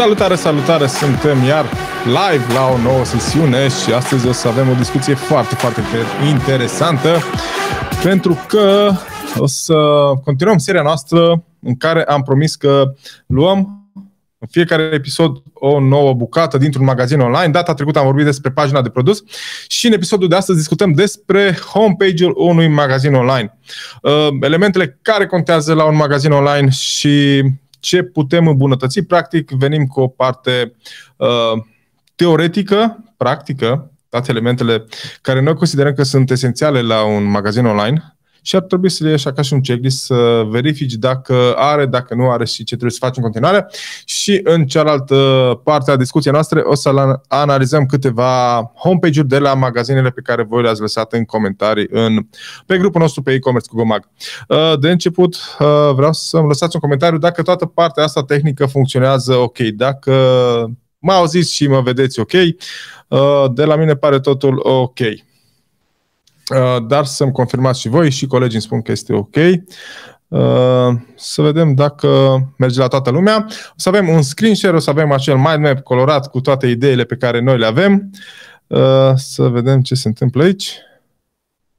Salutare, salutare! Suntem iar live la o nouă sesiune și astăzi o să avem o discuție foarte, foarte interesantă pentru că o să continuăm seria noastră în care am promis că luăm în fiecare episod o nouă bucată dintr-un magazin online. Data trecută am vorbit despre pagina de produs și în episodul de astăzi discutăm despre homepage-ul unui magazin online. Uh, elementele care contează la un magazin online și ce putem îmbunătăți. Practic, venim cu o parte uh, teoretică, practică, toate elementele care noi considerăm că sunt esențiale la un magazin online, și ar trebui să le așa ca și un checklist, să verifici dacă are, dacă nu are și ce trebuie să faci în continuare. Și în cealaltă parte a discuției noastre o să analizăm câteva homepage-uri de la magazinele pe care voi le-ați lăsat în comentarii în, pe grupul nostru pe e-commerce cu Gomag. Uh, de început uh, vreau să-mi lăsați un comentariu dacă toată partea asta tehnică funcționează ok, dacă mă auziți și mă vedeți ok, uh, de la mine pare totul ok. Uh, dar să-mi confirmați și voi și colegii îmi spun că este ok. Uh, să vedem dacă merge la toată lumea. O să avem un screen share, o să avem acel mind map colorat cu toate ideile pe care noi le avem. Uh, să vedem ce se întâmplă aici.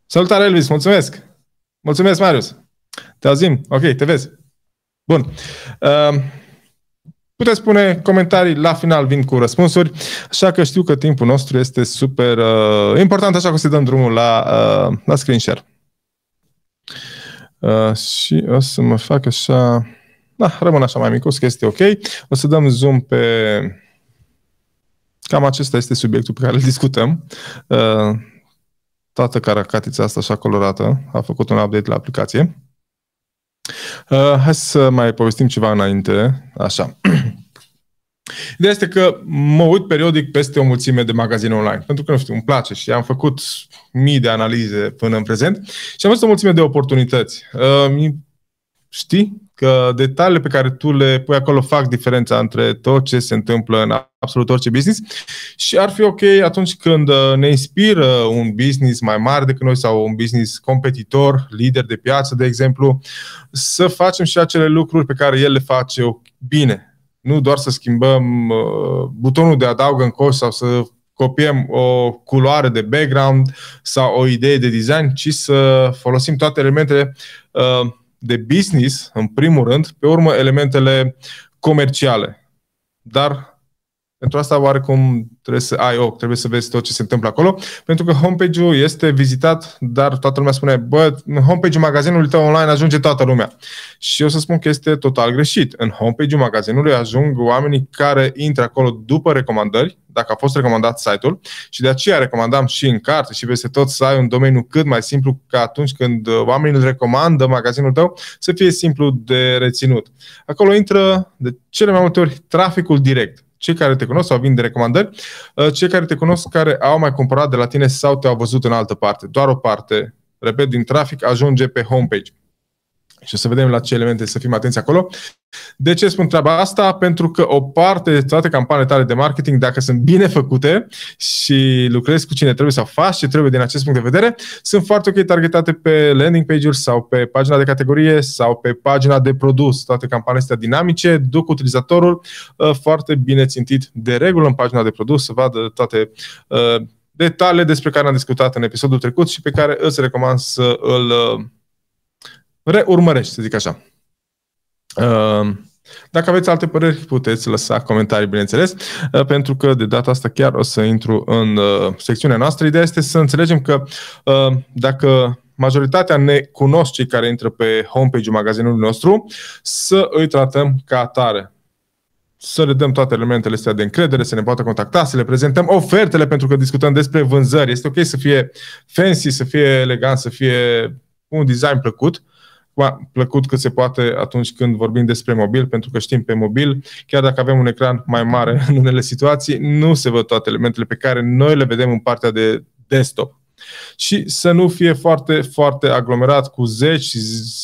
Salutare, Elvis! Mulțumesc! Mulțumesc, Marius! Te auzim? Ok, te vezi. Bun. Uh, Puteți pune comentarii, la final vin cu răspunsuri, așa că știu că timpul nostru este super uh, important, așa că o să dăm drumul la, uh, la screen share. Uh, și o să mă fac așa... Da, rămân așa mai micos, că este ok. O să dăm zoom pe... Cam acesta este subiectul pe care îl discutăm. Uh, toată caracatița asta așa colorată a făcut un update la aplicație. Uh, hai să mai povestim ceva înainte. Așa. Ideea este că mă uit periodic peste o mulțime de magazine online, pentru că, nu știu, îmi place și am făcut mii de analize până în prezent și am văzut o mulțime de oportunități. Uh, știi că detaliile pe care tu le pui acolo fac diferența între tot ce se întâmplă în absolut orice business și ar fi ok atunci când uh, ne inspiră un business mai mare decât noi sau un business competitor, lider de piață, de exemplu, să facem și acele lucruri pe care el le face bine. Nu doar să schimbăm uh, butonul de adaugă în coș sau să copiem o culoare de background sau o idee de design, ci să folosim toate elementele uh, de business, în primul rând, pe urmă elementele comerciale. Dar pentru asta oarecum trebuie să ai ochi, trebuie să vezi tot ce se întâmplă acolo, pentru că homepage-ul este vizitat, dar toată lumea spune, bă, în homepage-ul magazinului tău online ajunge toată lumea. Și eu să spun că este total greșit. În homepage-ul magazinului ajung oamenii care intră acolo după recomandări, dacă a fost recomandat site-ul și de aceea recomandam și în carte și peste tot să ai un domeniu cât mai simplu ca atunci când oamenii îl recomandă magazinul tău să fie simplu de reținut. Acolo intră de cele mai multe ori traficul direct cei care te cunosc sau vin de recomandări, uh, cei care te cunosc care au mai cumpărat de la tine sau te-au văzut în altă parte. Doar o parte, repet, din trafic ajunge pe homepage. Și o să vedem la ce elemente să fim atenți acolo. De ce spun treaba asta? Pentru că o parte de toate campaniile tale de marketing, dacă sunt bine făcute și lucrezi cu cine trebuie să faci ce trebuie din acest punct de vedere, sunt foarte ok targetate pe landing page-uri sau pe pagina de categorie sau pe pagina de produs. Toate campaniile astea dinamice duc utilizatorul uh, foarte bine țintit de regulă în pagina de produs să vadă toate uh, detaliile despre care am discutat în episodul trecut și pe care îți recomand să îl uh, reurmărești, să zic așa. Ehm, dacă aveți alte păreri, puteți lăsa comentarii, bineînțeles, eh, pentru că de data asta chiar o să intru în eh, secțiunea noastră. Ideea este să înțelegem că ehm, dacă majoritatea ne cunosc cei care intră pe homepage-ul magazinului nostru, să îi tratăm ca atare să le dăm toate elementele astea de încredere, să ne poată contacta, să le prezentăm ofertele, pentru că discutăm despre vânzări. Este ok să fie fancy, să fie elegant, să fie un design plăcut, plăcut că se poate atunci când vorbim despre mobil, pentru că știm pe mobil, chiar dacă avem un ecran mai mare în unele situații, nu se văd toate elementele pe care noi le vedem în partea de desktop. Și să nu fie foarte, foarte aglomerat cu zeci,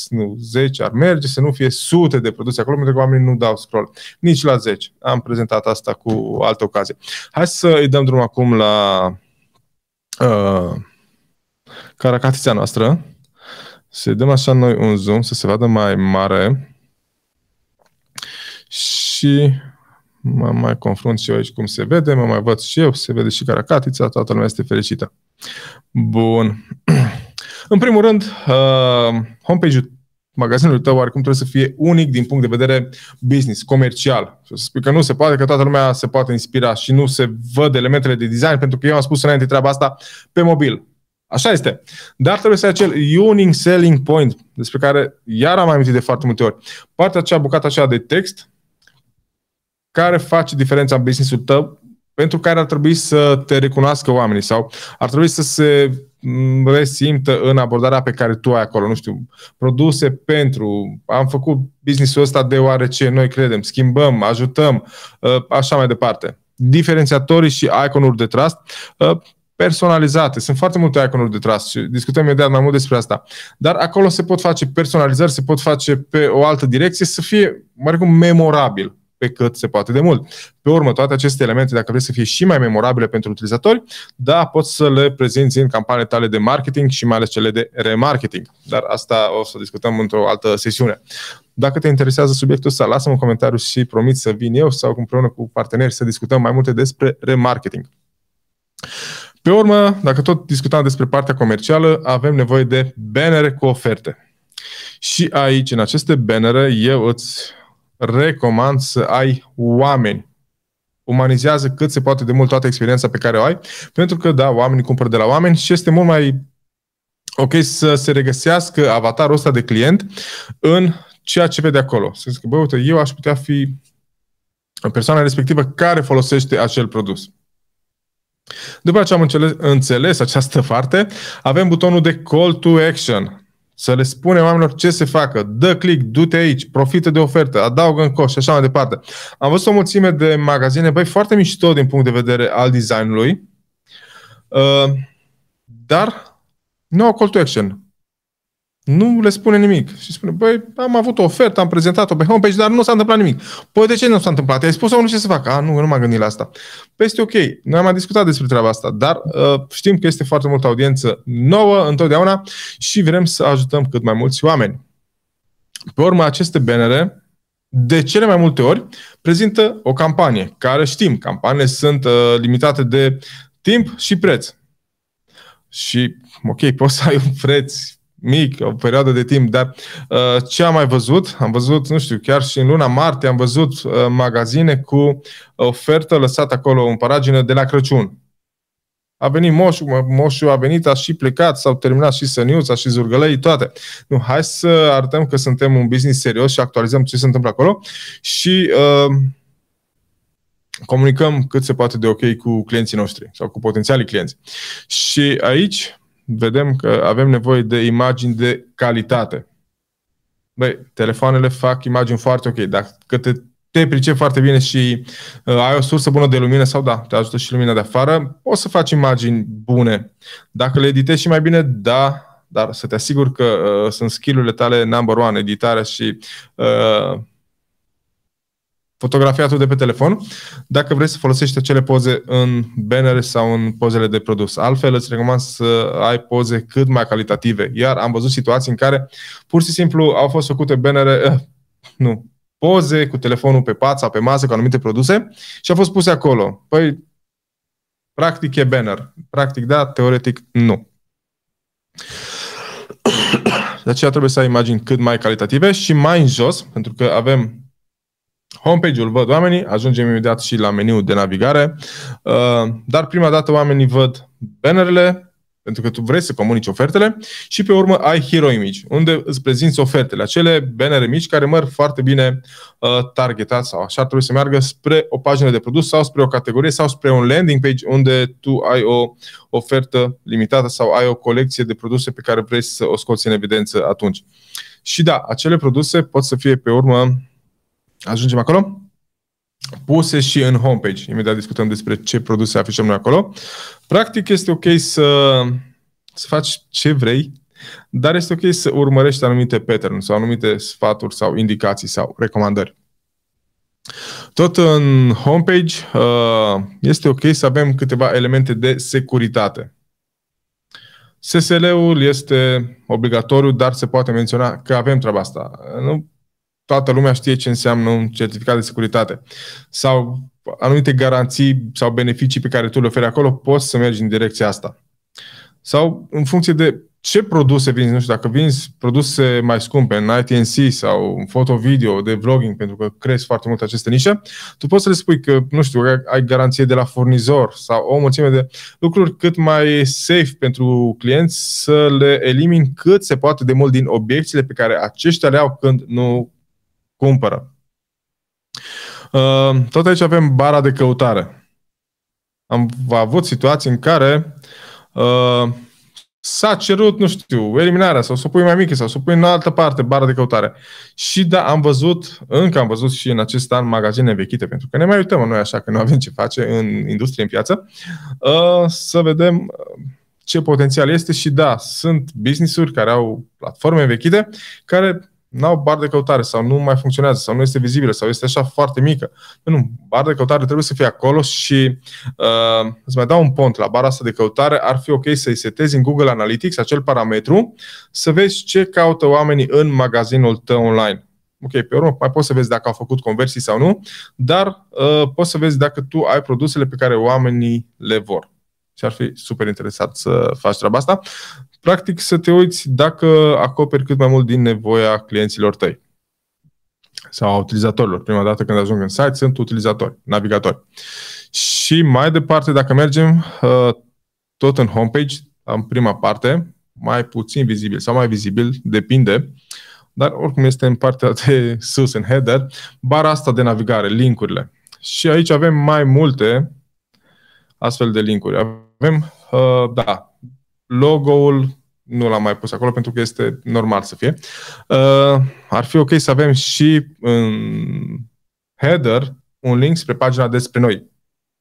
nu, zeci ar merge, să nu fie sute de produse acolo, pentru că oamenii nu dau scroll. Nici la zeci. Am prezentat asta cu altă ocazie. Hai să îi dăm drum acum la uh, caracatița noastră. Să dăm așa noi un zoom, să se vadă mai mare. Și mă mai confrunt și eu aici cum se vede, mă mai văd și eu, se vede și caracatița, toată lumea este fericită. Bun. În primul rând, uh, homepage-ul magazinul tău oricum trebuie să fie unic din punct de vedere business, comercial. Și o să spui că nu se poate, că toată lumea se poate inspira și nu se văd elementele de design, pentru că eu am spus înainte treaba asta pe mobil. Așa este. Dar trebuie să ai acel unique selling point, despre care iar am mai amintit de foarte multe ori. Partea aceea, bucata aceea de text, care face diferența în business-ul tău, pentru care ar trebui să te recunoască oamenii sau ar trebui să se resimtă în abordarea pe care tu ai acolo, nu știu, produse pentru, am făcut businessul ăsta deoarece noi credem, schimbăm, ajutăm, ă, așa mai departe. Diferențiatorii și iconuri de trust ă, personalizate. Sunt foarte multe iconuri de tras și discutăm imediat mai mult despre asta. Dar acolo se pot face personalizări, se pot face pe o altă direcție, să fie, oarecum, memorabil pe cât se poate de mult. Pe urmă, toate aceste elemente, dacă vrei să fie și mai memorabile pentru utilizatori, da, poți să le prezinți în campaniile tale de marketing și mai ales cele de remarketing. Dar asta o să discutăm într-o altă sesiune. Dacă te interesează subiectul ăsta, lasă mă un comentariu și promit să vin eu sau împreună cu parteneri să discutăm mai multe despre remarketing. Pe urmă, dacă tot discutam despre partea comercială, avem nevoie de bannere cu oferte. Și aici, în aceste bannere, eu îți recomand să ai oameni. Umanizează cât se poate de mult toată experiența pe care o ai, pentru că, da, oamenii cumpără de la oameni și este mult mai ok să se regăsească avatarul ăsta de client în ceea ce vede acolo. Să zic, bă, uite, eu aș putea fi persoana respectivă care folosește acel produs. După ce am înțeles, înțeles această parte, avem butonul de call to action. Să le spunem oamenilor ce se facă. Dă click, du-te aici, profită de ofertă, adaugă în coș și așa mai departe. Am văzut o mulțime de magazine, băi, foarte mișto din punct de vedere al designului, uh, dar nu au call to action. Nu le spune nimic. Și spune, băi, am avut o ofertă, am prezentat-o pe homepage, dar nu s-a întâmplat nimic. Păi de ce nu s-a întâmplat? Ai spus omul ce să fac? A, nu, nu m-am gândit la asta. Păi este ok, noi am mai discutat despre treaba asta, dar uh, știm că este foarte multă audiență nouă întotdeauna și vrem să ajutăm cât mai mulți oameni. Pe urmă, aceste bannere, de cele mai multe ori, prezintă o campanie, care știm, campaniile sunt uh, limitate de timp și preț. Și, ok, poți să ai un preț mic, o perioadă de timp, dar uh, ce am mai văzut? Am văzut, nu știu, chiar și în luna martie am văzut uh, magazine cu ofertă lăsată acolo în paragină de la Crăciun. A venit moșu, moșu a venit, a și plecat, s-au terminat și Săniuța și Zurgălăi, toate. Nu, hai să arătăm că suntem un business serios și actualizăm ce se întâmplă acolo și uh, comunicăm cât se poate de ok cu clienții noștri sau cu potențialii clienți. Și aici vedem că avem nevoie de imagini de calitate. Băi, telefoanele fac imagini foarte ok. Dacă te, te pricep foarte bine și uh, ai o sursă bună de lumină sau da, te ajută și lumina de afară, o să faci imagini bune. Dacă le editezi și mai bine, da, dar să te asiguri că uh, sunt skillurile tale number one, editarea și uh, fotografiatul de pe telefon, dacă vrei să folosești acele poze în banner sau în pozele de produs. Altfel, îți recomand să ai poze cât mai calitative. Iar am văzut situații în care pur și simplu au fost făcute bannere, eh, nu, poze cu telefonul pe pața, pe masă, cu anumite produse și au fost puse acolo. Păi, practic e banner. Practic da, teoretic nu. De aceea trebuie să ai imagini cât mai calitative și mai în jos, pentru că avem homepage-ul văd oamenii, ajungem imediat și la meniul de navigare, uh, dar prima dată oamenii văd bannerele, pentru că tu vrei să comunici ofertele și pe urmă ai Hero Image, unde îți prezinți ofertele, acele bannere mici care merg foarte bine uh, targetat sau așa ar trebui să meargă spre o pagină de produs sau spre o categorie sau spre un landing page unde tu ai o ofertă limitată sau ai o colecție de produse pe care vrei să o scoți în evidență atunci. Și da, acele produse pot să fie pe urmă Ajungem acolo. Puse și în homepage. Imediat discutăm despre ce produse afișăm noi acolo. Practic este ok să, să faci ce vrei, dar este ok să urmărești anumite pattern sau anumite sfaturi sau indicații sau recomandări. Tot în homepage uh, este ok să avem câteva elemente de securitate. SSL-ul este obligatoriu, dar se poate menționa că avem treaba asta. Nu toată lumea știe ce înseamnă un certificat de securitate. Sau anumite garanții sau beneficii pe care tu le oferi acolo, poți să mergi în direcția asta. Sau în funcție de ce produse vinzi, nu știu, dacă vinzi produse mai scumpe în ITNC sau în foto-video, de vlogging, pentru că crezi foarte mult aceste nișe, tu poți să le spui că, nu știu, ai garanție de la furnizor sau o mulțime de lucruri cât mai safe pentru clienți să le elimini cât se poate de mult din obiecțiile pe care aceștia le au când nu cumpără. Uh, tot aici avem bara de căutare. Am avut situații în care uh, s-a cerut, nu știu, eliminarea sau să o pui mai mică sau să o pui în altă parte, bara de căutare. Și da, am văzut, încă am văzut și în acest an magazine învechite, pentru că ne mai uităm noi așa, că nu avem ce face în industrie, în piață, uh, să vedem uh, ce potențial este și da, sunt business-uri care au platforme învechite, care n-au bar de căutare sau nu mai funcționează sau nu este vizibilă sau este așa foarte mică. Nu, nu bar de căutare trebuie să fie acolo și uh, îți mai dau un pont la bara asta de căutare, ar fi ok să-i setezi în Google Analytics acel parametru să vezi ce caută oamenii în magazinul tău online. Ok, pe urmă mai poți să vezi dacă au făcut conversii sau nu, dar uh, poți să vezi dacă tu ai produsele pe care oamenii le vor și ar fi super interesat să faci treaba asta. Practic să te uiți dacă acoperi cât mai mult din nevoia clienților tăi sau a utilizatorilor. Prima dată când ajung în site sunt utilizatori, navigatori. Și mai departe, dacă mergem uh, tot în homepage, în prima parte, mai puțin vizibil sau mai vizibil, depinde, dar oricum este în partea de sus, în header, bara asta de navigare, linkurile. Și aici avem mai multe astfel de linkuri avem. Uh, da, logo-ul nu l-am mai pus acolo pentru că este normal să fie. Uh, ar fi ok să avem și în header un link spre pagina despre noi.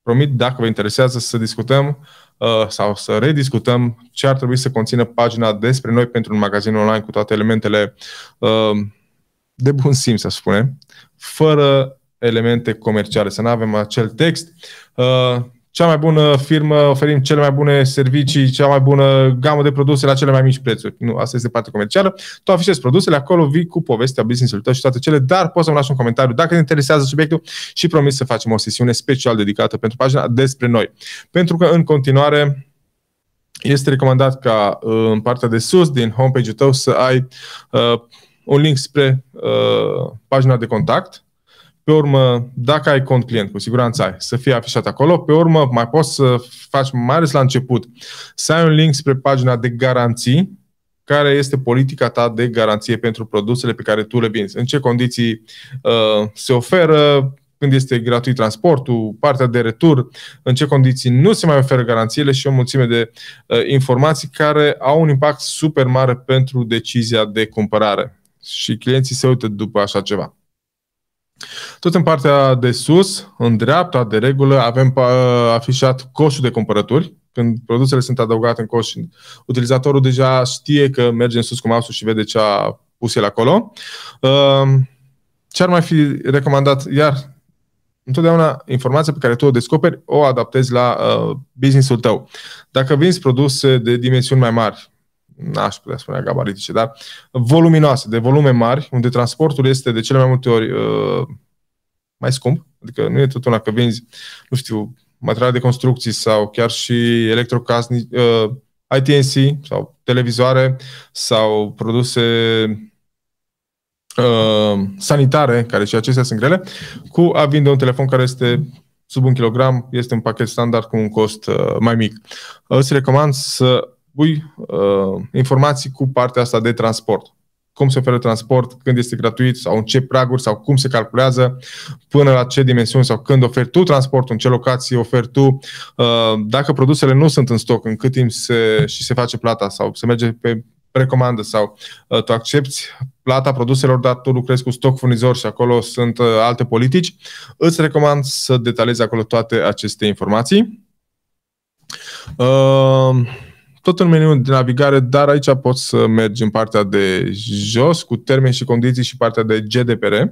Promit, dacă vă interesează, să discutăm uh, sau să rediscutăm ce ar trebui să conțină pagina despre noi pentru un magazin online cu toate elementele uh, de bun simț, să spunem, fără elemente comerciale, să nu avem acel text. Uh, cea mai bună firmă, oferim cele mai bune servicii, cea mai bună gamă de produse la cele mai mici prețuri. Nu, asta este partea comercială. Tu afișezi produsele, acolo vii cu povestea business-ului tău și toate cele, dar poți să-mi lași un comentariu dacă te interesează subiectul și promit să facem o sesiune special dedicată pentru pagina despre noi. Pentru că în continuare este recomandat ca uh, în partea de sus din homepage-ul tău să ai uh, un link spre uh, pagina de contact, pe urmă, dacă ai cont client, cu siguranță ai, să fie afișat acolo. Pe urmă, mai poți să faci, mai ales la început, să ai un link spre pagina de garanții, care este politica ta de garanție pentru produsele pe care tu le vinzi. În ce condiții uh, se oferă, când este gratuit transportul, partea de retur, în ce condiții nu se mai oferă garanțiile și o mulțime de uh, informații care au un impact super mare pentru decizia de cumpărare. Și clienții se uită după așa ceva. Tot în partea de sus, în dreapta, de regulă, avem uh, afișat coșul de cumpărături. Când produsele sunt adăugate în coș, utilizatorul deja știe că merge în sus cu mouse și vede ce a pus el acolo. Uh, ce ar mai fi recomandat? Iar întotdeauna informația pe care tu o descoperi o adaptezi la uh, business-ul tău. Dacă vinzi produse de dimensiuni mai mari, n-aș putea spune gabaritice, dar voluminoase, de volume mari, unde transportul este de cele mai multe ori uh, mai scump, adică nu e tot una că vinzi, nu știu, materiale de construcții sau chiar și electrocasnici, uh, ITNC sau televizoare sau produse uh, sanitare, care și acestea sunt grele, cu a vinde un telefon care este sub un kilogram, este un pachet standard cu un cost uh, mai mic. Uh, îți recomand să pui uh, informații cu partea asta de transport. Cum se oferă transport, când este gratuit sau în ce praguri sau cum se calculează, până la ce dimensiuni sau când oferi tu transportul, în ce locații oferi tu. Uh, dacă produsele nu sunt în stoc, în cât timp se, și se face plata sau se merge pe recomandă sau uh, tu accepti plata produselor, dar tu lucrezi cu stoc furnizor și acolo sunt uh, alte politici, îți recomand să detalezi acolo toate aceste informații. Uh, tot în meniul de navigare, dar aici poți să mergi în partea de jos cu termeni și condiții și partea de GDPR.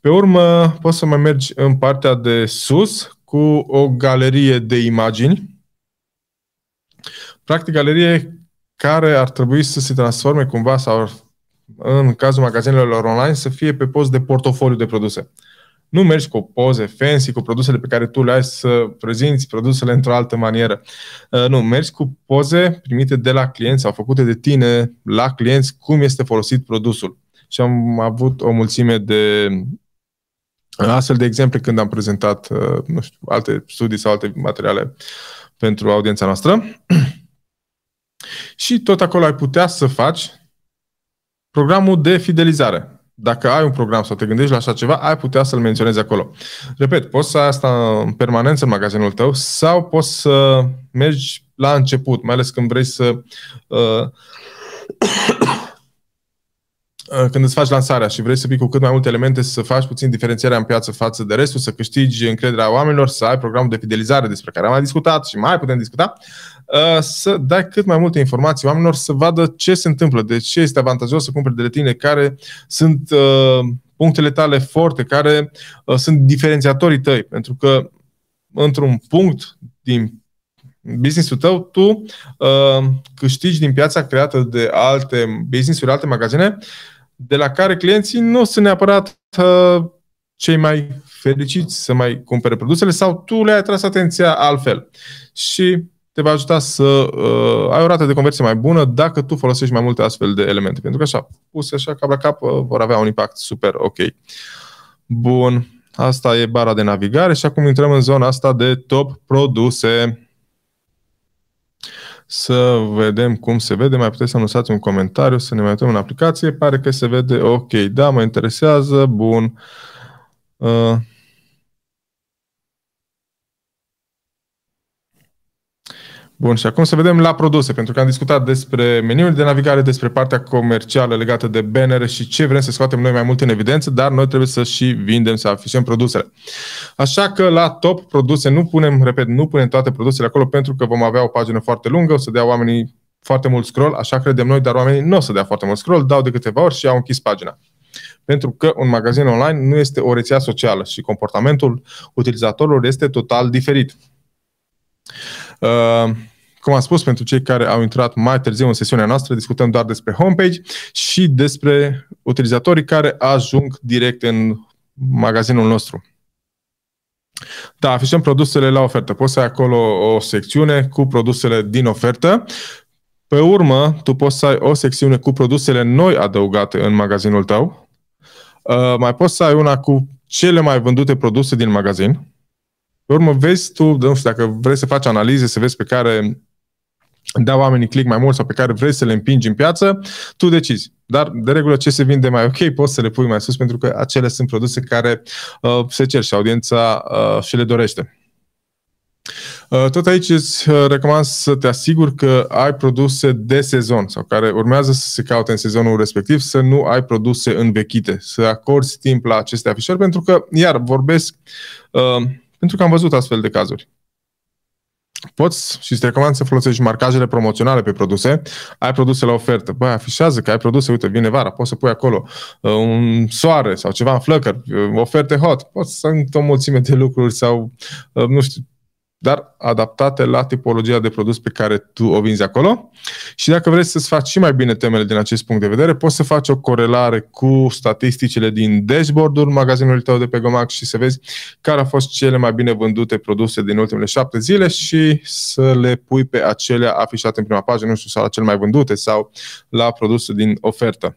Pe urmă, poți să mai mergi în partea de sus cu o galerie de imagini. Practic, galerie care ar trebui să se transforme cumva sau în cazul magazinelor online să fie pe post de portofoliu de produse. Uh, nu mergi cu poze fancy, cu produsele pe care tu le ai să prezinți produsele într-o altă manieră. Uh, nu, mergi cu poze primite de la clienți sau făcute de tine la clienți cum este folosit produsul. Și am avut o mulțime de uh, astfel de exemple când am prezentat, uh, nu știu, alte studii sau alte materiale pentru audiența noastră. Și tot acolo ai putea să faci programul de fidelizare dacă ai un program sau te gândești la așa ceva, ai putea să-l menționezi acolo. Repet, poți să ai asta în permanență în magazinul tău sau poți să mergi la început, mai ales când vrei să uh, Uh, când îți faci lansarea și vrei să fii cu cât mai multe elemente, să faci puțin diferențierea în piață față de restul, să câștigi încrederea oamenilor, să ai programul de fidelizare despre care am mai discutat și mai putem discuta, uh, să dai cât mai multe informații oamenilor să vadă ce se întâmplă, de ce este avantajos să cumperi de la tine, care sunt uh, punctele tale forte, care sunt diferențiatorii tăi, pentru că într-un punct din business-ul tău, tu uh, câștigi din piața creată de alte business-uri, alte magazine, uh, de la care clienții nu sunt neapărat uh, cei mai fericiți să mai cumpere produsele sau tu le-ai atras atenția altfel. Și te va ajuta să uh, ai o rată de conversie mai bună dacă tu folosești mai multe astfel de elemente. Pentru că așa, puse așa cap la cap, uh, vor avea un impact super ok. Bun, asta e bara de navigare și acum intrăm în zona asta de top produse să vedem cum se vede. Mai puteți să-mi lăsați un comentariu, să ne mai uităm în aplicație. Pare că se vede ok, da, mă interesează, bun. Uh, Bun, și acum să vedem la produse, pentru că am discutat despre meniul de navigare, despre partea comercială legată de bannere și ce vrem să scoatem noi mai mult în evidență, dar noi trebuie să și vindem, să afișăm produsele. Așa că la top produse nu punem, repet, nu punem toate produsele acolo pentru că vom avea o pagină foarte lungă, o să dea oamenii foarte mult scroll, așa credem noi, dar oamenii nu o să dea foarte mult scroll, dau de câteva ori și au închis pagina. Pentru că un magazin online nu este o rețea socială și comportamentul utilizatorilor este total diferit. Uh, cum am spus, pentru cei care au intrat mai târziu în sesiunea noastră, discutăm doar despre homepage și despre utilizatorii care ajung direct în magazinul nostru. Da, afișăm produsele la ofertă. Poți să ai acolo o secțiune cu produsele din ofertă. Pe urmă, tu poți să ai o secțiune cu produsele noi adăugate în magazinul tău. Uh, mai poți să ai una cu cele mai vândute produse din magazin. Pe urmă, vezi tu, nu știu, dacă vrei să faci analize, să vezi pe care dau oamenii click mai mult sau pe care vrei să le împingi în piață, tu decizi. Dar, de regulă, ce se vinde mai ok, poți să le pui mai sus, pentru că acele sunt produse care uh, se cer și audiența uh, și le dorește. Uh, tot aici îți uh, recomand să te asiguri că ai produse de sezon sau care urmează să se caute în sezonul respectiv, să nu ai produse învechite, să acorzi timp la aceste afișări, pentru că, iar, vorbesc uh, pentru că am văzut astfel de cazuri. Poți și îți recomand să folosești marcajele promoționale pe produse. Ai produse la ofertă. Băi, afișează că ai produse, uite, vine vara, poți să pui acolo uh, un soare sau ceva în flăcări, uh, oferte hot. Poți să sunt o mulțime de lucruri sau, uh, nu știu, dar adaptate la tipologia de produs pe care tu o vinzi acolo. Și dacă vrei să-ți faci și mai bine temele din acest punct de vedere, poți să faci o corelare cu statisticile din dashboard-ul magazinului tău de pe Gomax și să vezi care au fost cele mai bine vândute produse din ultimele șapte zile și să le pui pe acelea afișate în prima pagină, nu știu, sau la cel mai vândute sau la produse din ofertă.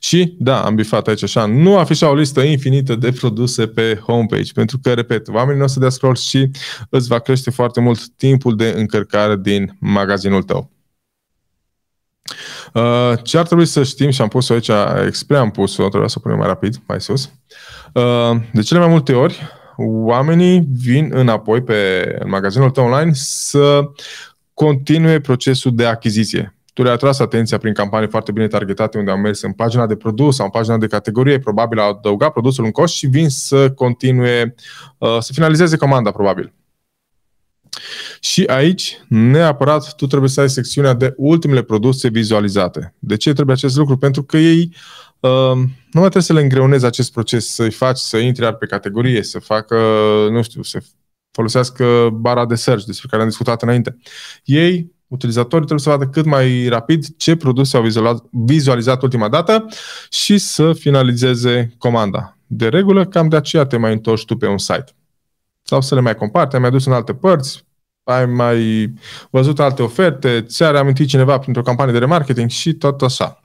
Și, da, am bifat aici așa, nu afișa o listă infinită de produse pe homepage, pentru că, repet, oamenii nu o să dea scroll și îți va crește foarte mult timpul de încărcare din magazinul tău. Uh, ce ar trebui să știm, și am pus-o aici expre, am pus-o, trebuie să o punem mai rapid, mai sus. Uh, de cele mai multe ori, oamenii vin înapoi pe în magazinul tău online să continue procesul de achiziție tu le-ai atras atenția prin campanii foarte bine targetate unde am mers în pagina de produs sau în pagina de categorie, probabil au adăugat produsul în cost și vin să continue, uh, să finalizeze comanda probabil. Și aici, neapărat, tu trebuie să ai secțiunea de ultimele produse vizualizate. De ce trebuie acest lucru? Pentru că ei uh, nu mai trebuie să le îngreunezi acest proces, să-i faci să intre ar pe categorie, să facă, nu știu, să folosească bara de search despre care am discutat înainte. Ei utilizatorii trebuie să vadă cât mai rapid ce produse au vizualizat, vizualizat ultima dată și să finalizeze comanda. De regulă, cam de aceea te mai întorci tu pe un site. Sau să le mai compari, te-ai mai dus în alte părți, ai mai văzut alte oferte, ți-a reamintit cineva printr-o campanie de remarketing și tot așa.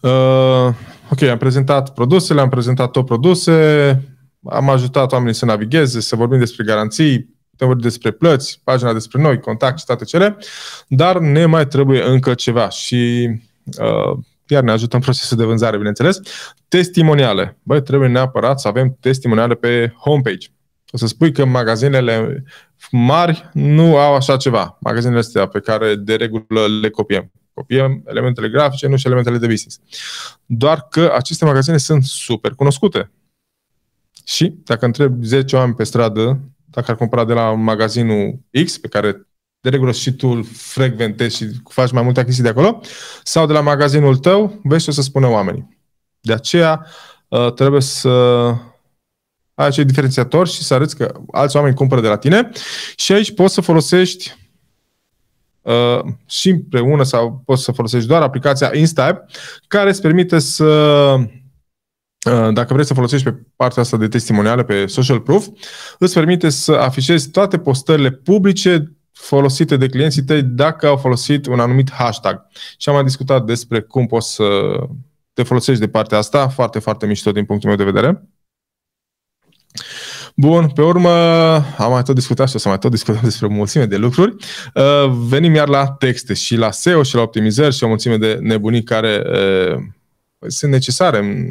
Uh, ok, am prezentat produsele, am prezentat tot produse, am ajutat oamenii să navigheze, să vorbim despre garanții, temări despre plăți, pagina despre noi, contact și toate cele, dar ne mai trebuie încă ceva și uh, iar ne ajută în procesul de vânzare, bineînțeles. Testimoniale. Băi, trebuie neapărat să avem testimoniale pe homepage. O să spui că magazinele mari nu au așa ceva. Magazinele astea pe care de regulă le copiem. Copiem elementele grafice, nu și elementele de business. Doar că aceste magazine sunt super cunoscute. Și dacă întreb 10 oameni pe stradă dacă ar cumpăra de la magazinul X, pe care de regulă și tu îl frecventezi și faci mai multe achiziții de acolo, sau de la magazinul tău, vezi ce o să spună oamenii. De aceea uh, trebuie să ai acei diferențiator și să arăți că alți oameni cumpără de la tine și aici poți să folosești uh, și împreună sau poți să folosești doar aplicația InstaApp, care îți permite să Uh, dacă vrei să folosești pe partea asta de testimoniale, pe social proof, îți permite să afișezi toate postările publice folosite de clienții tăi dacă au folosit un anumit hashtag. Și am mai discutat despre cum poți să te folosești de partea asta, foarte, foarte mișto din punctul meu de vedere. Bun, pe urmă am mai tot discutat și o să mai tot discutăm despre o mulțime de lucruri. Uh, venim iar la texte și la SEO și la optimizări și o mulțime de nebunii care uh, sunt necesare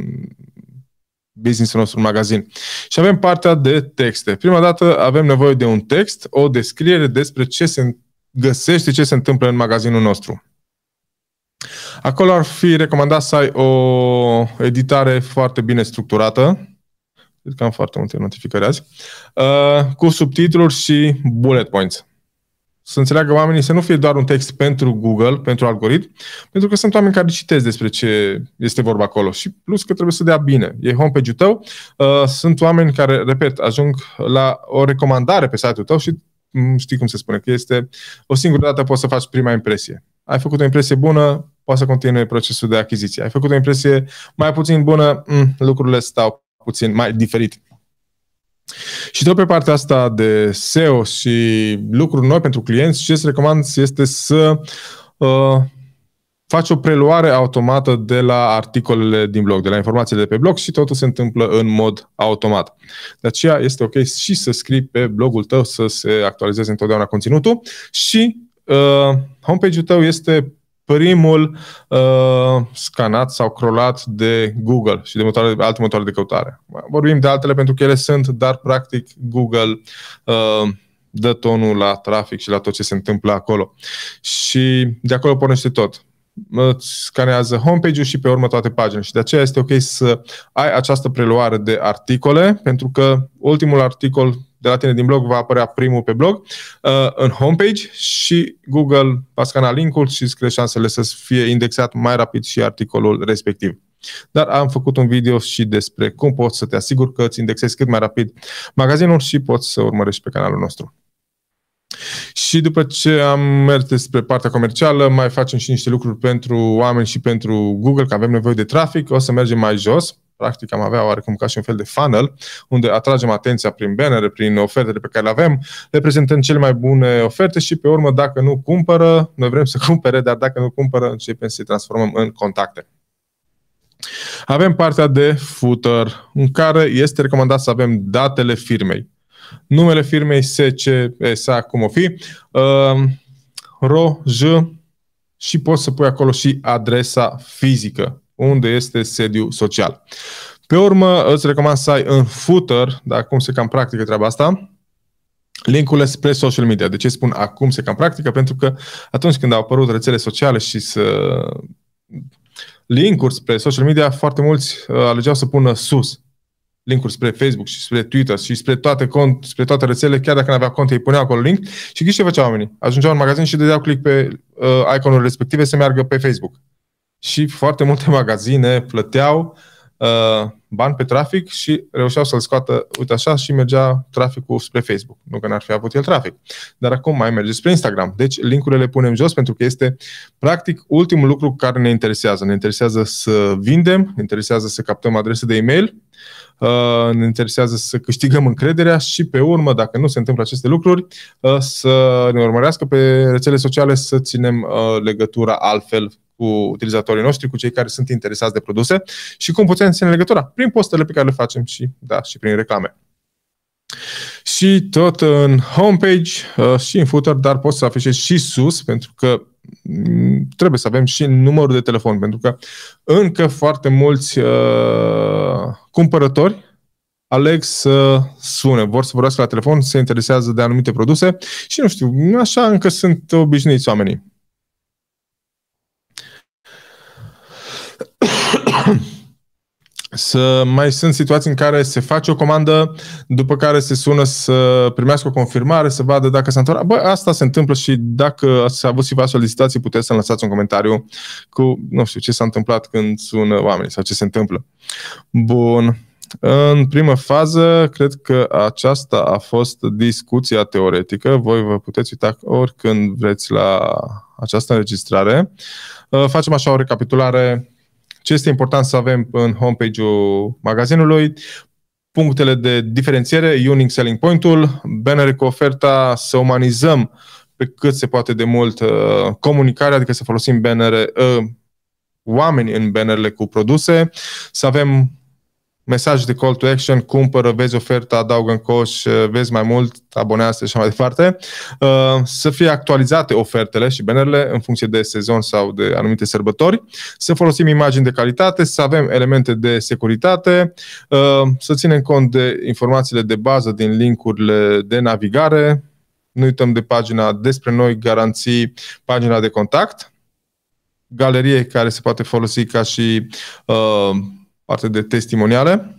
business nostru, un magazin. Și avem partea de texte. Prima dată avem nevoie de un text, o descriere despre ce se găsește, ce se întâmplă în magazinul nostru. Acolo ar fi recomandat să ai o editare foarte bine structurată. Cred că am foarte multe notificări azi. Uh, cu subtitluri și bullet points. Să înțeleagă oamenii să nu fie doar un text pentru Google, pentru algoritm, pentru că sunt oameni care citesc despre ce este vorba acolo. Și plus că trebuie să dea bine. E homepage-ul tău, uh, sunt oameni care, repet, ajung la o recomandare pe site-ul tău și mm, știi cum se spune, că este o singură dată poți să faci prima impresie. Ai făcut o impresie bună, poți să continui procesul de achiziție. Ai făcut o impresie mai puțin bună, mm, lucrurile stau puțin mai diferit. Și tot pe partea asta de SEO și lucruri noi pentru clienți, ce îți recomand este să uh, faci o preluare automată de la articolele din blog, de la informațiile de pe blog și totul se întâmplă în mod automat. De aceea este ok și să scrii pe blogul tău să se actualizeze întotdeauna conținutul și uh, homepage-ul tău este primul uh, scanat sau crolat de Google și de motoare, alte motoare de căutare. Vorbim de altele pentru că ele sunt, dar practic Google uh, dă tonul la trafic și la tot ce se întâmplă acolo. Și de acolo pornește tot îți scanează homepage-ul și pe urmă toate paginile. Și de aceea este ok să ai această preluare de articole, pentru că ultimul articol de la tine din blog va apărea primul pe blog, uh, în homepage și Google va scana link-ul și îți crește șansele să fie indexat mai rapid și articolul respectiv. Dar am făcut un video și despre cum poți să te asiguri că îți indexezi cât mai rapid magazinul și poți să urmărești pe canalul nostru. Și după ce am mers despre partea comercială, mai facem și niște lucruri pentru oameni și pentru Google, că avem nevoie de trafic, o să mergem mai jos practic am avea oarecum ca și un fel de funnel, unde atragem atenția prin bannere, prin ofertele pe care le avem, le prezentăm cele mai bune oferte și pe urmă, dacă nu cumpără, noi vrem să cumpere, dar dacă nu cumpără, începem să-i transformăm în contacte. Avem partea de footer, în care este recomandat să avem datele firmei. Numele firmei, SC, SA, cum o fi, uh, ROJ, și poți să pui acolo și adresa fizică unde este sediu social. Pe urmă, îți recomand să ai în footer, dar acum se cam practică treaba asta, linkurile spre social media. De ce spun acum se cam practică? Pentru că atunci când au apărut rețele sociale și să linkuri spre social media, foarte mulți uh, alegeau să pună sus linkuri spre Facebook și spre Twitter și spre toate, cont, spre toate rețelele, chiar dacă nu avea cont, îi puneau acolo link și ce făceau oamenii. Ajungeau în magazin și dădeau click pe uh, iconurile respective să meargă pe Facebook și foarte multe magazine plăteau uh, bani pe trafic și reușeau să-l scoată, uite așa, și mergea traficul spre Facebook. Nu că n-ar fi avut el trafic. Dar acum mai merge spre Instagram. Deci linkurile le punem jos pentru că este practic ultimul lucru care ne interesează. Ne interesează să vindem, ne interesează să captăm adrese de e-mail, uh, ne interesează să câștigăm încrederea și pe urmă, dacă nu se întâmplă aceste lucruri, uh, să ne urmărească pe rețele sociale, să ținem uh, legătura altfel cu utilizatorii noștri, cu cei care sunt interesați de produse și cum putem ține legătura prin postele pe care le facem și, da, și prin reclame. Și tot în homepage uh, și în footer, dar poți să afișezi și sus, pentru că mm, trebuie să avem și numărul de telefon, pentru că încă foarte mulți uh, cumpărători aleg să sune, vor să vorbească la telefon, se interesează de anumite produse și nu știu, așa încă sunt obișnuiți oamenii. să mai sunt situații în care se face o comandă, după care se sună să primească o confirmare, să vadă dacă s-a întâmplat. Bă, asta se întâmplă și dacă ați avut și astfel de situații, puteți să lăsați un comentariu cu, nu știu, ce s-a întâmplat când sună oamenii sau ce se întâmplă. Bun. În primă fază, cred că aceasta a fost discuția teoretică. Voi vă puteți uita oricând vreți la această înregistrare. Facem așa o recapitulare ce este important să avem în homepage-ul magazinului? Punctele de diferențiere, unique selling point-ul, banner cu oferta, să umanizăm pe cât se poate de mult uh, comunicarea, adică să folosim bannere, uh, oameni în bannerele cu produse, să avem mesaj de call to action, cumpără, vezi oferta, adaugă în coș, uh, vezi mai mult, abonează și așa mai departe. Uh, să fie actualizate ofertele și bannerele în funcție de sezon sau de anumite sărbători. Să folosim imagini de calitate, să avem elemente de securitate, uh, să ținem cont de informațiile de bază din linkurile de navigare, nu uităm de pagina despre noi, garanții, pagina de contact, galerie care se poate folosi ca și uh, parte de testimoniale.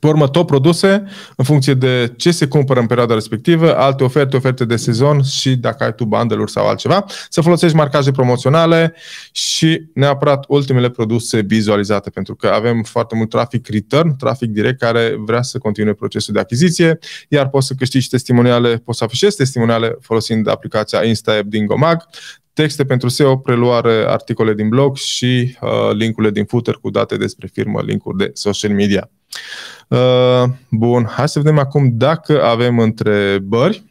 Pe urmă, tot produse, în funcție de ce se cumpără în perioada respectivă, alte oferte, oferte de sezon și dacă ai tu bundle sau altceva, să folosești marcaje promoționale și neapărat ultimele produse vizualizate, pentru că avem foarte mult trafic return, trafic direct care vrea să continue procesul de achiziție, iar poți să câștigi testimoniale, poți să afișezi testimoniale folosind aplicația InstaApp din Gomag, texte pentru SEO, preluare articole din blog și uh, linkurile din footer cu date despre firmă, linkuri de social media. Uh, bun, hai să vedem acum dacă avem întrebări.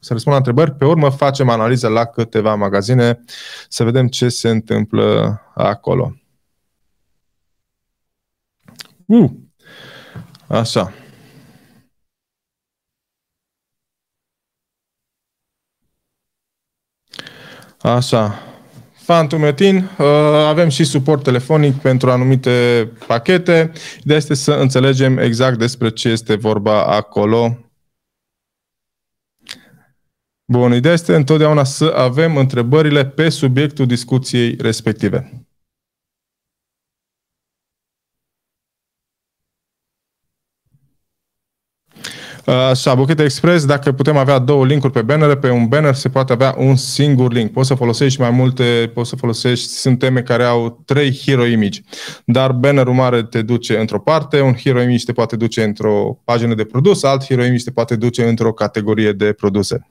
Să răspund la întrebări. Pe urmă facem analiză la câteva magazine să vedem ce se întâmplă acolo. Uh. Așa. Așa. Fantumetin, uh, avem și suport telefonic pentru anumite pachete. Ideea este să înțelegem exact despre ce este vorba acolo. Bun, ideea este întotdeauna să avem întrebările pe subiectul discuției respective. Uh, Așa, Buchet Express, dacă putem avea două linkuri pe banner, pe un banner se poate avea un singur link. Poți să folosești mai multe, poți să folosești, sunt teme care au trei hero image, dar bannerul mare te duce într-o parte, un hero image te poate duce într-o pagină de produs, alt hero image te poate duce într-o categorie de produse.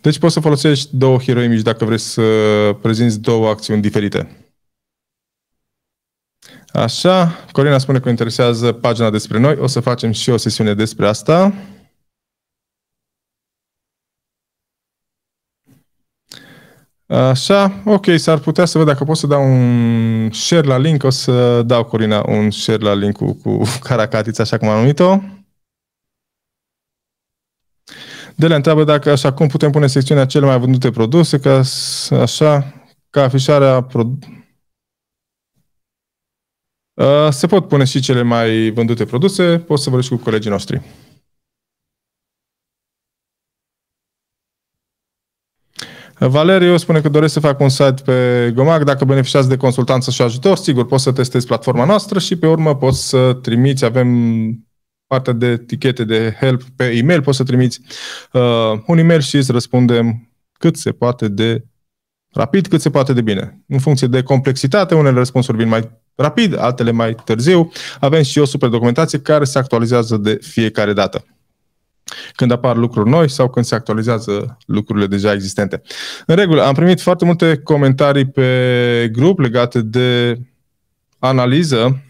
Deci poți să folosești două hero image dacă vrei să prezinți două acțiuni diferite. Așa, Corina spune că o interesează pagina despre noi, o să facem și o sesiune despre asta. Așa, ok, s-ar putea să văd dacă pot să dau un share la link, o să dau, Corina, un share la link cu, cu caracatița, așa cum am numit-o. la întreabă dacă așa cum putem pune secțiunea cele mai vândute produse, ca așa, ca afișarea produsului Uh, se pot pune și cele mai vândute produse, poți să vorbești cu colegii noștri. Valeriu spune că doresc să fac un site pe Gomac. Dacă beneficiați de consultanță și ajutor, sigur, poți să testezi platforma noastră și pe urmă poți să trimiți, avem partea de etichete de help pe e-mail, poți să trimiți uh, un e-mail și îți răspundem cât se poate de rapid, cât se poate de bine. În funcție de complexitate, unele răspunsuri vin mai rapid, altele mai târziu. Avem și o super documentație care se actualizează de fiecare dată când apar lucruri noi sau când se actualizează lucrurile deja existente. În regulă, am primit foarte multe comentarii pe grup legate de analiză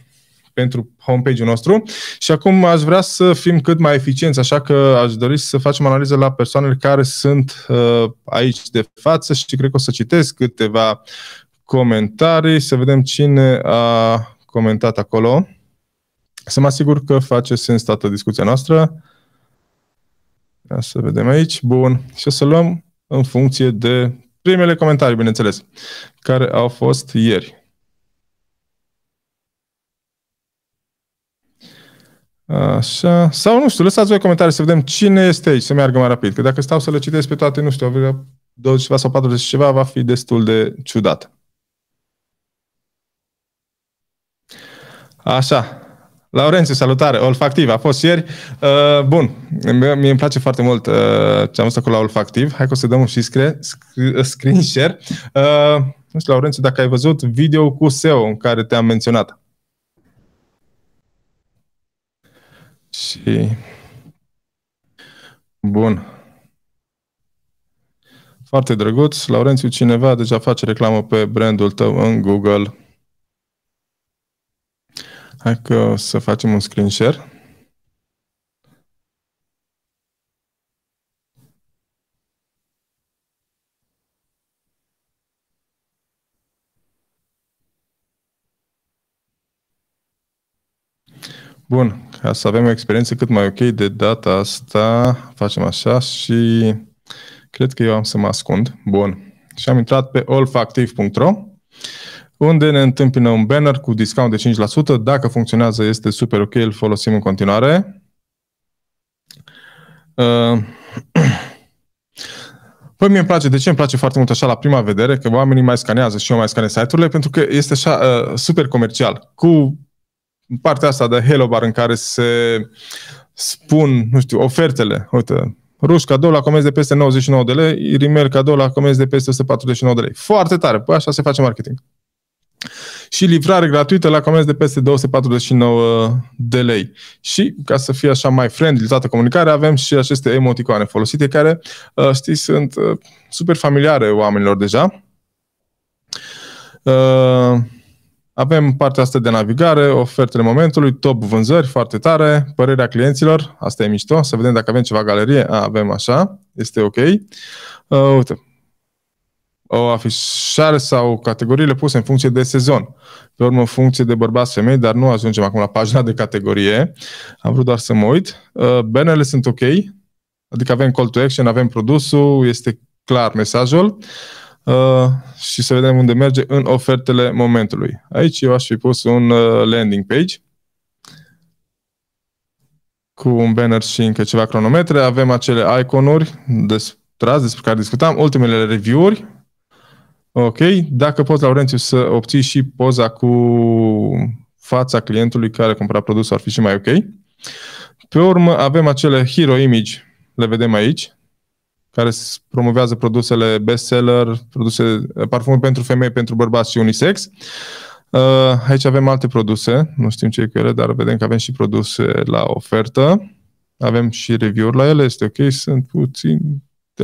pentru homepage-ul nostru și acum aș vrea să fim cât mai eficienți, așa că aș dori să facem analiză la persoanele care sunt uh, aici de față și cred că o să citesc câteva comentarii, să vedem cine a comentat acolo. Să mă asigur că face sens toată discuția noastră. Ia să vedem aici. Bun. Și o să luăm în funcție de primele comentarii, bineînțeles, care au fost ieri. Așa. Sau nu știu, lăsați voi comentarii să vedem cine este aici, să meargă mai rapid. Că dacă stau să le citesc pe toate, nu știu, 20 sau 40 ceva, va fi destul de ciudat. Așa. Laurențiu, salutare! Olfactiv, a fost ieri. Uh, bun, mie îmi place foarte mult uh, ce am văzut acolo la Olfactiv. Hai că o să dăm un și scre, uh, screen share. Uh, nu știu, Laurențiu, dacă ai văzut video cu SEO în care te-am menționat. Și... Bun. Foarte drăguț. Laurențiu, cineva deja face reclamă pe brandul tău în Google. Hai că să facem un screen share. Bun, ca să avem o experiență cât mai ok de data asta, facem așa și cred că eu am să mă ascund. Bun. Și am intrat pe allfactiv.ro unde ne întâmpină un banner cu discount de 5%. Dacă funcționează, este super ok, îl folosim în continuare. Uh, păi mie îmi place, de ce îmi place foarte mult așa la prima vedere, că oamenii mai scanează și eu mai scanez site-urile, pentru că este așa uh, super comercial, cu partea asta de Hello Bar în care se spun, nu știu, ofertele. Uite, ruș cadou la comenzi de peste 99 de lei, rimel cadou la comenzi de peste 149 de lei. Foarte tare, păi așa se face marketing și livrare gratuită la comenzi de peste 249 de lei. Și, ca să fie așa mai friendly toată comunicarea, avem și aceste emoticoane folosite care, uh, știți, sunt uh, super familiare oamenilor deja. Uh, avem partea asta de navigare, ofertele momentului, top vânzări, foarte tare, părerea clienților, asta e mișto, să vedem dacă avem ceva galerie, A, avem așa, este ok. Uh, uite, o afișare sau categoriile puse în funcție de sezon. Pe urmă, în funcție de bărbați femei, dar nu ajungem acum la pagina de categorie. Am vrut doar să mă uit. Uh, Benele sunt ok, adică avem call to action, avem produsul, este clar mesajul uh, și să vedem unde merge în ofertele momentului. Aici eu aș fi pus un uh, landing page cu un banner și încă ceva cronometre. Avem acele iconuri de despre care discutam, ultimele review-uri, Ok, dacă poți, Laurențiu, să obții și poza cu fața clientului care cumpăra produsul, ar fi și mai ok. Pe urmă avem acele hero image, le vedem aici, care promovează produsele bestseller, produse, parfumuri pentru femei, pentru bărbați și unisex. Uh, aici avem alte produse, nu știm ce e cu ele, dar vedem că avem și produse la ofertă. Avem și review-uri la ele, este ok, sunt puțin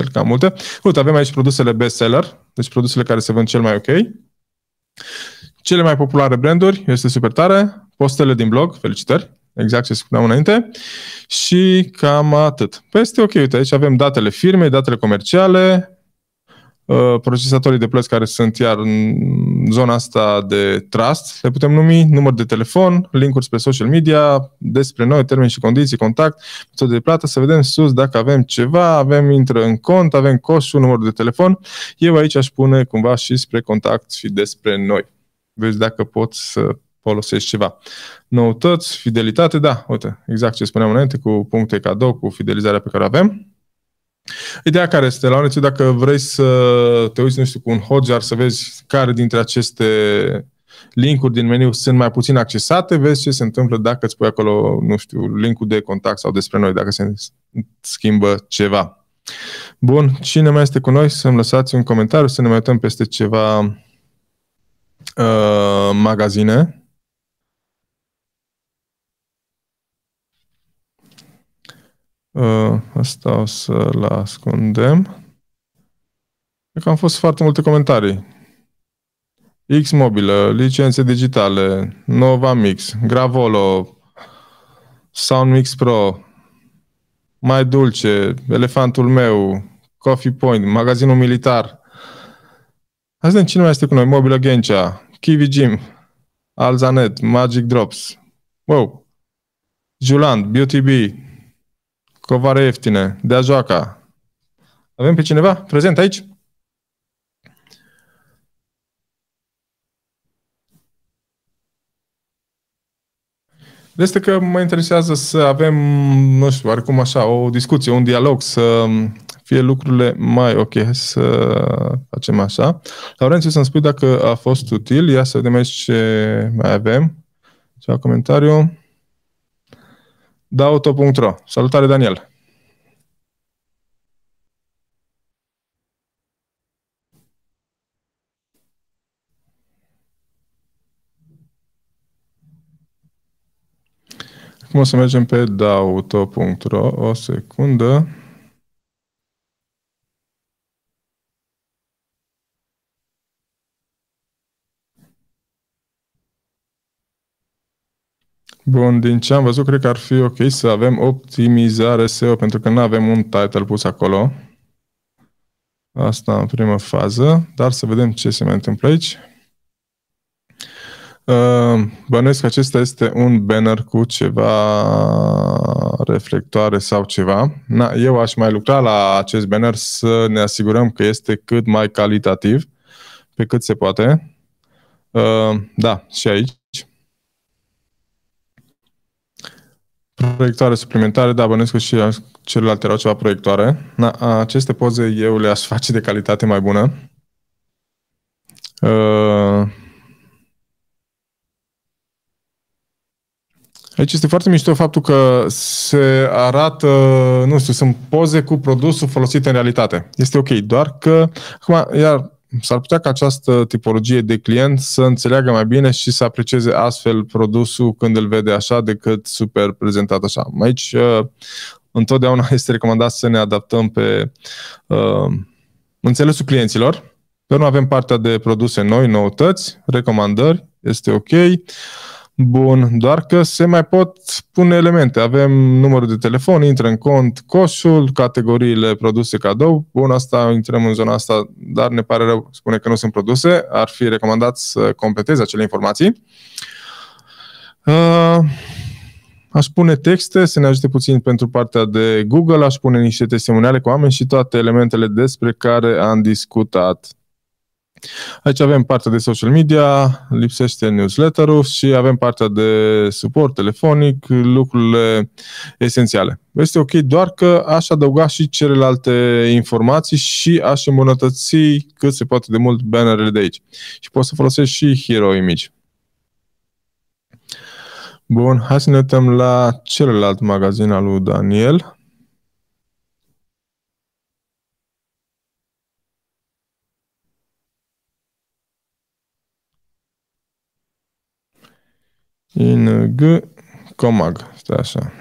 el cam multe. Uite, avem aici produsele bestseller, deci produsele care se vând cel mai ok. Cele mai populare branduri, este super tare, postele din blog, felicitări, exact ce spuneam înainte. Și cam atât. Peste, ok, uite, aici avem datele firmei, datele comerciale, Uh, procesatorii de plăți care sunt iar în zona asta de trust, le putem numi număr de telefon, linkuri spre social media, despre noi, termeni și condiții, contact, metode de plată, să vedem sus dacă avem ceva, avem intră în cont, avem costul număr de telefon. Eu aici aș pune cumva și spre contact și despre noi. Vezi dacă pot să folosești ceva. Noutăți, fidelitate, da, uite, exact ce spuneam înainte, cu puncte cadou, cu fidelizarea pe care o avem. Ideea care este, La unul dacă vrei să te uiți, nu știu, cu un Hotjar să vezi care dintre aceste linkuri din meniu sunt mai puțin accesate, vezi ce se întâmplă dacă îți pui acolo, nu știu, linkul de contact sau despre noi, dacă se schimbă ceva. Bun, cine mai este cu noi? Să-mi lăsați un comentariu, să ne mai uităm peste ceva uh, magazine. Uh, asta o să-l ascundem. Cred că am fost foarte multe comentarii. X mobilă, licențe digitale, Nova Mix, Gravolo, Sound Mix Pro, Mai Dulce, Elefantul meu, Coffee Point, Magazinul Militar. Azi cine mai este cu noi. Mobilă Gencia, Kiwi Gym, Alzanet, Magic Drops, Wow, Juland, Beauty Bee, Covare ieftine, de a joaca. Avem pe cineva prezent aici? Este că mă interesează să avem, nu știu, oricum așa, o discuție, un dialog, să fie lucrurile mai ok. să facem așa. Laurențiu, să-mi spui dacă a fost util. Ia să vedem aici ce mai avem. Ceva comentariu. Dauto.ro. Salutare, Daniel! Acum o să mergem pe dauto.ro. O secundă. Bun, din ce am văzut, cred că ar fi ok să avem optimizare SEO, pentru că nu avem un title pus acolo. Asta în prima fază, dar să vedem ce se mai întâmplă aici. Ehm, bănuiesc că acesta este un banner cu ceva reflectoare sau ceva. Na, eu aș mai lucra la acest banner să ne asigurăm că este cât mai calitativ, pe cât se poate. Ehm, da, și aici Proiectoare suplimentare, da, bănuiesc că și celelalte erau ceva proiectoare. Na, aceste poze eu le-aș face de calitate mai bună. Ă, aici este foarte mișto faptul că se arată, nu știu, sunt poze cu produsul folosit în realitate. Este ok, doar că, acum, iar s-ar putea ca această tipologie de client să înțeleagă mai bine și să aprecieze astfel produsul când îl vede așa decât super prezentat așa. Aici uh, întotdeauna este recomandat să ne adaptăm pe uh, înțelesul clienților. Pe urmă avem partea de produse noi, noutăți, recomandări, este ok. Bun, doar că se mai pot pune elemente. Avem numărul de telefon, intră în cont coșul, categoriile produse cadou. Bun, asta intrăm în zona asta, dar ne pare rău, spune că nu sunt produse. Ar fi recomandat să completezi acele informații. Uh, aș pune texte, să ne ajute puțin pentru partea de Google, aș pune niște testimoniale cu oameni și toate elementele despre care am discutat. Aici avem partea de social media, lipsește newsletter-ul și avem partea de suport telefonic, lucrurile esențiale. Este ok doar că aș adăuga și celelalte informații și aș îmbunătăți cât se poate de mult bannerele de aici. Și poți să folosești și Hero Image. Bun, hai să ne uităm la celălalt magazin al lui Daniel. ING Comag. Stai așa.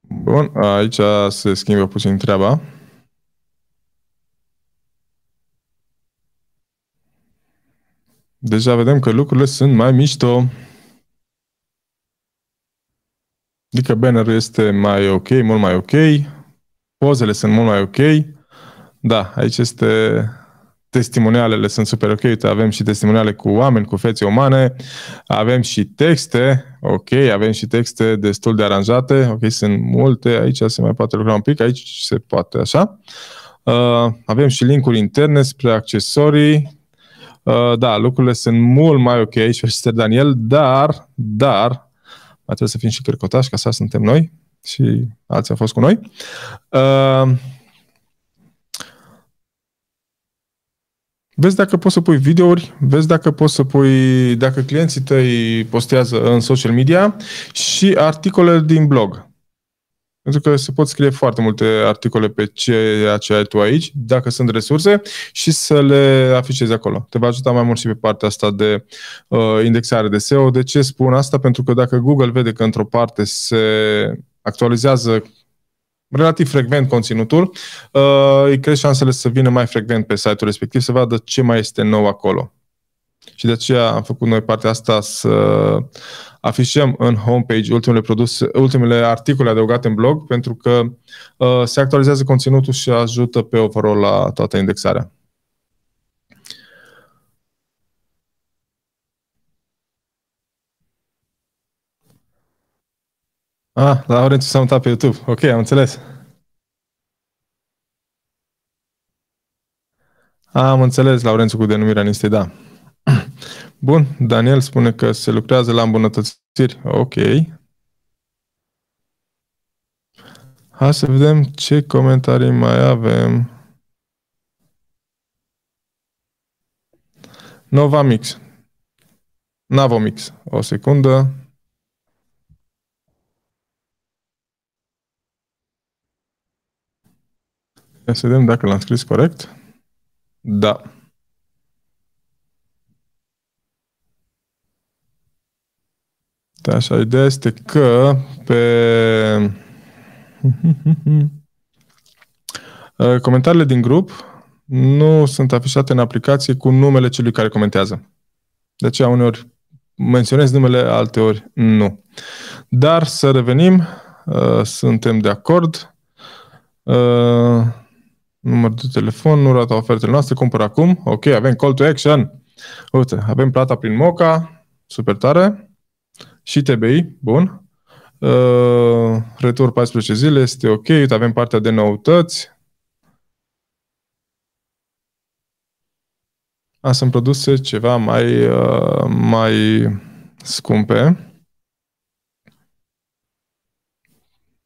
Bun, aici se schimbă puțin treaba. Deja vedem că lucrurile sunt mai mișto. Adică bannerul este mai ok, mult mai ok. Pozele sunt mult mai ok. Da, aici este testimonialele sunt super ok, uite, avem și testimoniale cu oameni, cu fețe umane, avem și texte, ok, avem și texte destul de aranjate, ok, sunt multe, aici se mai poate lucra un pic, aici se poate așa. Uh, avem și linkuri interne spre accesorii, uh, da, lucrurile sunt mult mai ok aici, felicitări Daniel, dar, dar, mai trebuie să fim și cărcotași, că așa suntem noi și alții au fost cu noi. Uh, Vezi dacă poți să pui videouri, vezi dacă poți să pui, dacă clienții tăi postează în social media și articole din blog. Pentru că se pot scrie foarte multe articole pe ceea ce ai tu aici, dacă sunt resurse, și să le afișezi acolo. Te va ajuta mai mult și pe partea asta de uh, indexare de SEO. De ce spun asta? Pentru că dacă Google vede că într-o parte se actualizează relativ frecvent conținutul, uh, îi crește șansele să vină mai frecvent pe site-ul respectiv, să vadă ce mai este nou acolo. Și de aceea am făcut noi partea asta să afișăm în homepage ultimele, produse, ultimele articole adăugate în blog, pentru că uh, se actualizează conținutul și ajută pe overall la toată indexarea. Ah, Laurențiu s-a mutat pe YouTube. Ok, am înțeles. Ah, am înțeles, Laurențiu, cu denumirea listei, da. Bun, Daniel spune că se lucrează la îmbunătățiri. Ok. Hai să vedem ce comentarii mai avem. Nova Mix. Navomix. O secundă. Ia să vedem dacă l-am scris corect. Da. Da, așa, ideea este că pe... Eh, comentariile din grup nu sunt afișate în aplicație cu numele celui care comentează. De aceea uneori menționez numele, alteori nu. Dar să revenim, eh, suntem de acord. Eh, număr de telefon, nu rata ofertele noastre, cumpăr acum. Ok, avem call to action. Uite, avem plata prin Moca, super tare. Și TBI, bun. Uh, retur 14 zile, este ok. Uite, avem partea de noutăți. A, sunt produse ceva mai, uh, mai scumpe.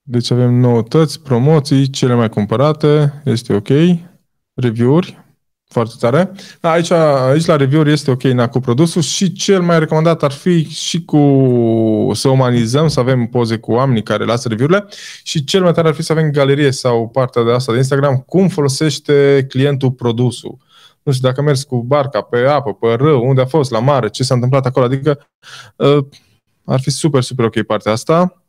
Deci avem noutăți, promoții, cele mai cumpărate, este ok, review-uri, foarte tare. Da, aici, aici la review-uri este ok na, cu produsul și cel mai recomandat ar fi și cu să umanizăm, să avem poze cu oamenii care lasă review-urile și cel mai tare ar fi să avem galerie sau partea de asta de Instagram, cum folosește clientul produsul. Nu știu, dacă mergi cu barca pe apă, pe râu, unde a fost, la mare, ce s-a întâmplat acolo, adică ă, ar fi super, super ok partea asta.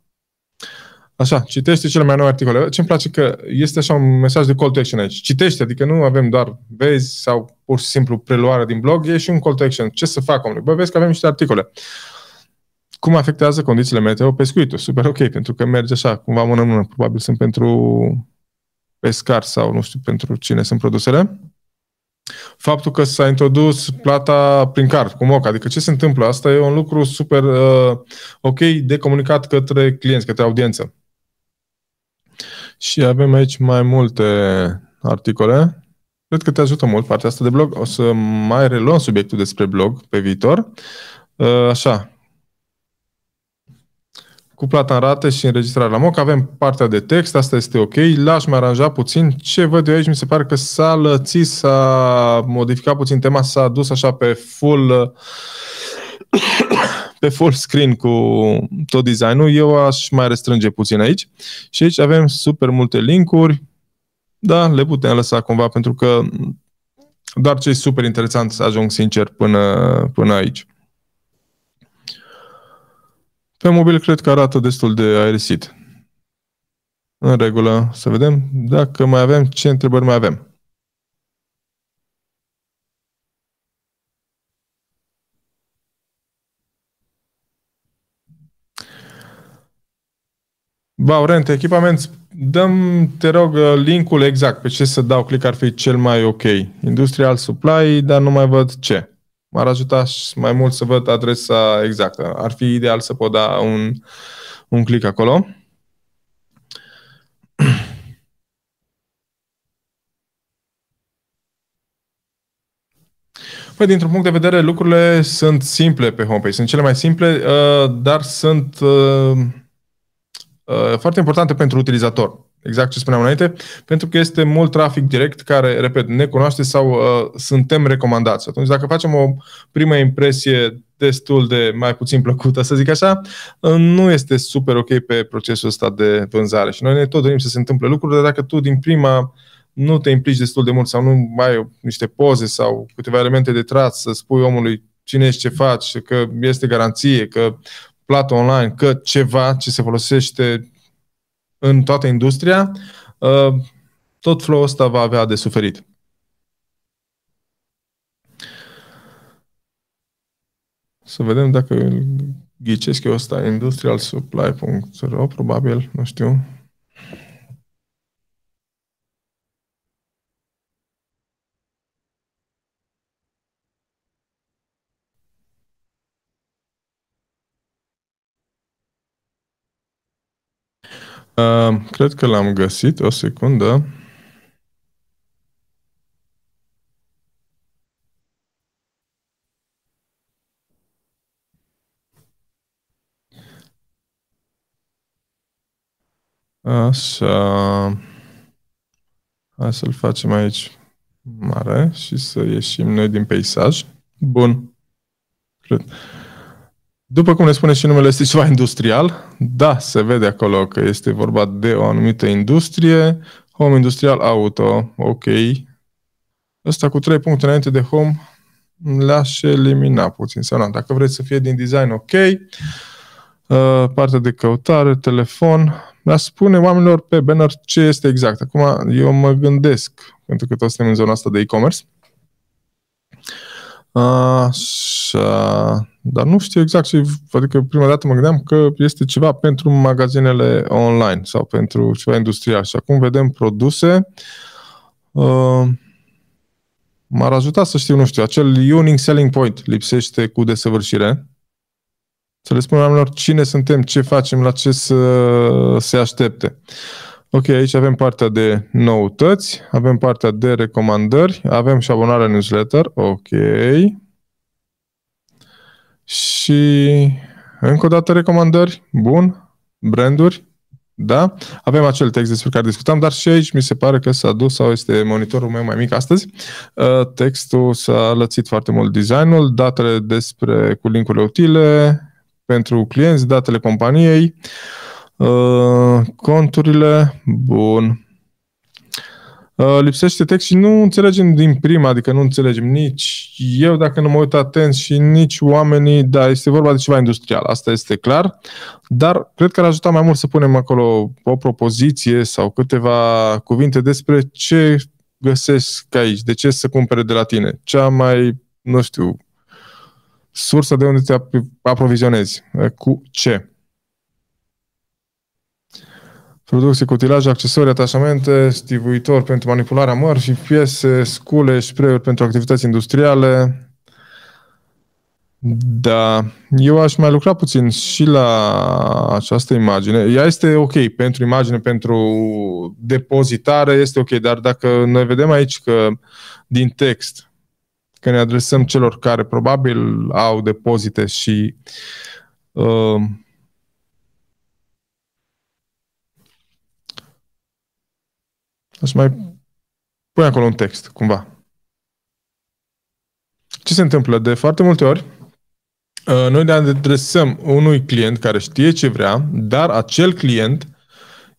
Așa, citește cele mai noi articole. Ce-mi place că este așa un mesaj de call to action aici. Citește, adică nu avem doar vezi sau pur și simplu preluare din blog, e și un call to action. Ce să fac, omule? Bă, vezi că avem niște articole. Cum afectează condițiile meteo pescuitul? Super ok, pentru că merge așa, cumva mână mână. Probabil sunt pentru pescar sau nu știu pentru cine sunt produsele. Faptul că s-a introdus plata prin card, cu moca, adică ce se întâmplă? Asta e un lucru super uh, ok de comunicat către clienți, către audiență și avem aici mai multe articole. Cred că te ajută mult partea asta de blog. O să mai reluăm subiectul despre blog pe viitor. Uh, așa. Cu plata în rate și înregistrare la MOC avem partea de text, asta este ok. L-aș mai aranja puțin. Ce văd eu aici, mi se pare că s-a lățit, s-a modificat puțin tema, s-a dus așa pe full uh, pe full screen cu tot designul, eu aș mai restrânge puțin aici. Și aici avem super multe linkuri. Da, le putem lăsa cumva pentru că doar cei super interesanți ajung sincer până, până aici. Pe mobil cred că arată destul de aerisit. În regulă, să vedem dacă mai avem, ce întrebări mai avem. Bau, echipament, dăm, te rog, linkul exact pe ce să dau click ar fi cel mai ok. Industrial supply, dar nu mai văd ce. M-ar ajuta mai mult să văd adresa exactă. Ar fi ideal să pot da un, un click acolo. Păi, dintr-un punct de vedere, lucrurile sunt simple pe homepage. Sunt cele mai simple, uh, dar sunt uh, Uh, foarte importantă pentru utilizator. Exact ce spuneam înainte, pentru că este mult trafic direct care, repet, ne cunoaște sau uh, suntem recomandați. Atunci, dacă facem o primă impresie destul de mai puțin plăcută, să zic așa, uh, nu este super ok pe procesul ăsta de vânzare. Și noi ne tot dorim să se întâmple lucruri, dar dacă tu din prima nu te implici destul de mult sau nu mai ai niște poze sau câteva elemente de trat să spui omului cine ești, ce faci, că este garanție, că plată online, că ceva ce se folosește în toată industria, uh, tot flow ăsta va avea de suferit. Să vedem dacă ghicesc eu ăsta, industrialsupply.ro, probabil, nu știu. Uh, cred că l-am găsit. O secundă. Așa. Hai să-l facem aici mare și să ieșim noi din peisaj. Bun. Cred. După cum ne spune și numele, este ceva industrial. Da, se vede acolo că este vorba de o anumită industrie. Home industrial auto, ok. Ăsta cu trei puncte înainte de home le-aș elimina puțin. Sau dacă vreți să fie din design, ok. Uh, partea de căutare, telefon. Le-aș spune oamenilor pe banner ce este exact. Acum eu mă gândesc, pentru că toți suntem în zona asta de e-commerce. Așa dar nu știu exact ce, adică prima dată mă gândeam că este ceva pentru magazinele online sau pentru ceva industrial și acum vedem produse uh, m-ar ajuta să știu, nu știu, acel unique selling point lipsește cu desăvârșire să le spunem oamenilor cine suntem, ce facem, la ce să se aștepte. Ok, aici avem partea de noutăți, avem partea de recomandări, avem și abonarea newsletter, ok, și încă o dată recomandări, bun, branduri, da? Avem acel text despre care discutam, dar și aici mi se pare că s-a dus sau este monitorul meu mai mic astăzi. Uh, textul s-a lățit foarte mult designul, datele despre cu linkurile utile pentru clienți, datele companiei, uh, conturile, bun. Uh, lipsește text și nu înțelegem din prima, adică nu înțelegem nici eu dacă nu mă uit atent și nici oamenii, da, este vorba de ceva industrial, asta este clar, dar cred că ar ajuta mai mult să punem acolo o propoziție sau câteva cuvinte despre ce găsesc aici, de ce să cumpere de la tine, cea mai, nu știu, sursa de unde te aprovizionezi, cu ce producții, utilaje, accesorii, atașamente, stivuitor pentru manipularea mărfii, piese, scule, spray pentru activități industriale. Da, eu aș mai lucra puțin și la această imagine. Ea este ok pentru imagine, pentru depozitare, este ok, dar dacă noi vedem aici că din text, că ne adresăm celor care probabil au depozite și uh, Să mai pui acolo un text, cumva. Ce se întâmplă? De foarte multe ori, uh, noi ne adresăm unui client care știe ce vrea, dar acel client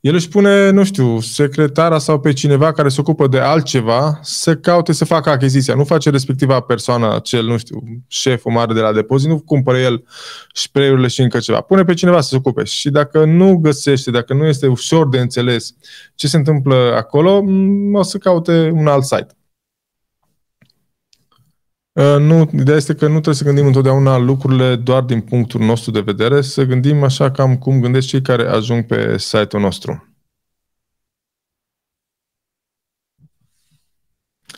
el își pune, nu știu, secretara sau pe cineva care se ocupă de altceva să caute să facă achiziția. Nu face respectiva persoană, cel, nu știu, șeful mare de la depozit, nu cumpără el spray-urile și încă ceva. Pune pe cineva să se ocupe. Și dacă nu găsește, dacă nu este ușor de înțeles ce se întâmplă acolo, mm, o să caute un alt site. Uh, nu, ideea este că nu trebuie să gândim întotdeauna lucrurile doar din punctul nostru de vedere, să gândim așa cam cum gândesc cei care ajung pe site-ul nostru.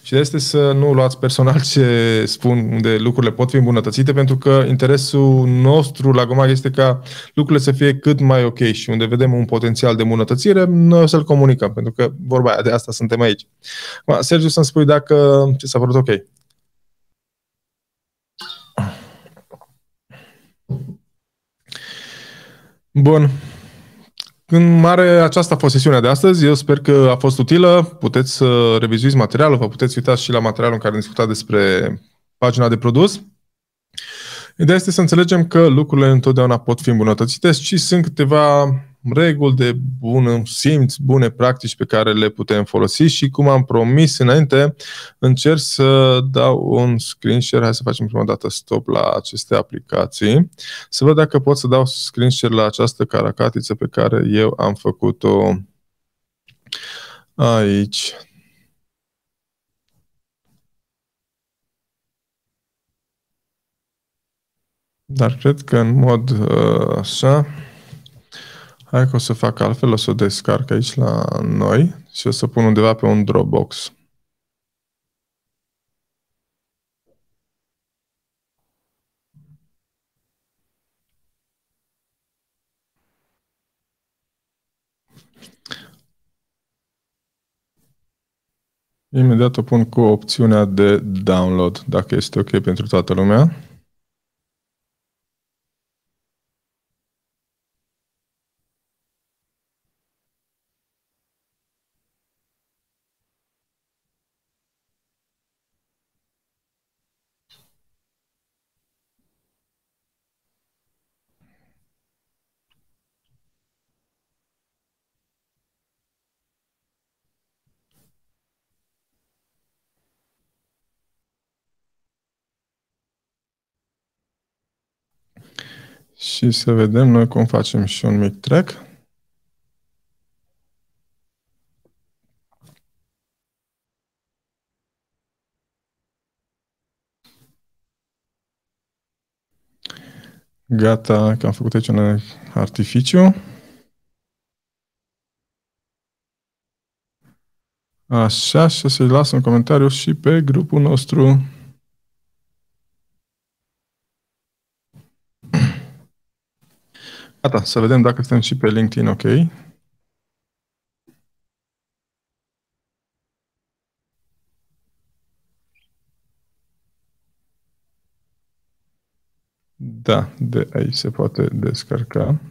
Și este să nu luați personal ce spun unde lucrurile pot fi îmbunătățite, pentru că interesul nostru la Gomag este ca lucrurile să fie cât mai ok și unde vedem un potențial de îmbunătățire, noi o să-l comunicăm, pentru că vorba aia, de asta suntem aici. Sergiu, să-mi spui dacă ce s-a părut ok. Bun. În mare, aceasta a fost sesiunea de astăzi. Eu sper că a fost utilă. Puteți să revizuiți materialul, vă puteți uita și la materialul în care am discutat despre pagina de produs. Ideea este să înțelegem că lucrurile întotdeauna pot fi îmbunătățite și sunt câteva reguli, de bun simț, bune practici pe care le putem folosi și cum am promis înainte, încerc să dau un screen share. Hai să facem prima dată stop la aceste aplicații. Să văd dacă pot să dau screen share la această caracatiță pe care eu am făcut-o aici. Dar cred că în mod uh, așa... Hai că o să fac altfel, o să o descarc aici la noi și o să pun undeva pe un Dropbox. Imediat o pun cu opțiunea de download, dacă este ok pentru toată lumea. și să vedem noi cum facem și un mic trec. Gata, că am făcut aici un artificiu. Așa, și o să-i las un comentariu și pe grupul nostru. Gata, să vedem dacă suntem și pe LinkedIn, ok. Da, de aici se poate descărca.